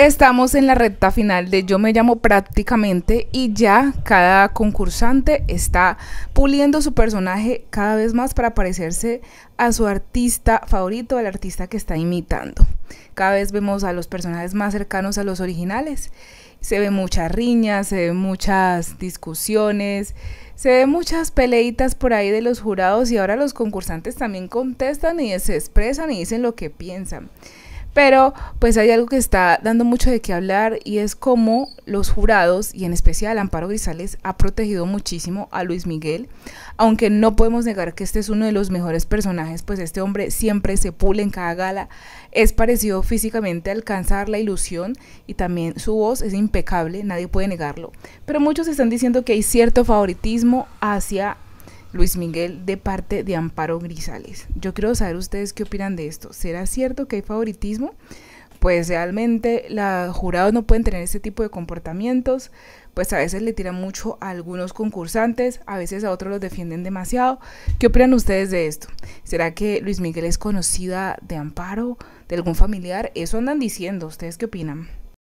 Estamos en la recta final de Yo me llamo prácticamente y ya cada concursante está puliendo su personaje cada vez más para parecerse a su artista favorito, al artista que está imitando. Cada vez vemos a los personajes más cercanos a los originales. Se ven muchas riñas, se ven muchas discusiones, se ven muchas peleitas por ahí de los jurados y ahora los concursantes también contestan y se expresan y dicen lo que piensan. Pero pues hay algo que está dando mucho de qué hablar y es cómo los jurados, y en especial Amparo Grisales, ha protegido muchísimo a Luis Miguel. Aunque no podemos negar que este es uno de los mejores personajes, pues este hombre siempre se pula en cada gala. Es parecido físicamente a alcanzar la ilusión y también su voz es impecable, nadie puede negarlo. Pero muchos están diciendo que hay cierto favoritismo hacia Luis Miguel de parte de Amparo Grisales. Yo quiero saber ustedes qué opinan de esto. ¿Será cierto que hay favoritismo? Pues realmente los jurados no pueden tener este tipo de comportamientos, pues a veces le tiran mucho a algunos concursantes, a veces a otros los defienden demasiado. ¿Qué opinan ustedes de esto? ¿Será que Luis Miguel es conocida de Amparo, de algún familiar? Eso andan diciendo, ¿ustedes qué opinan?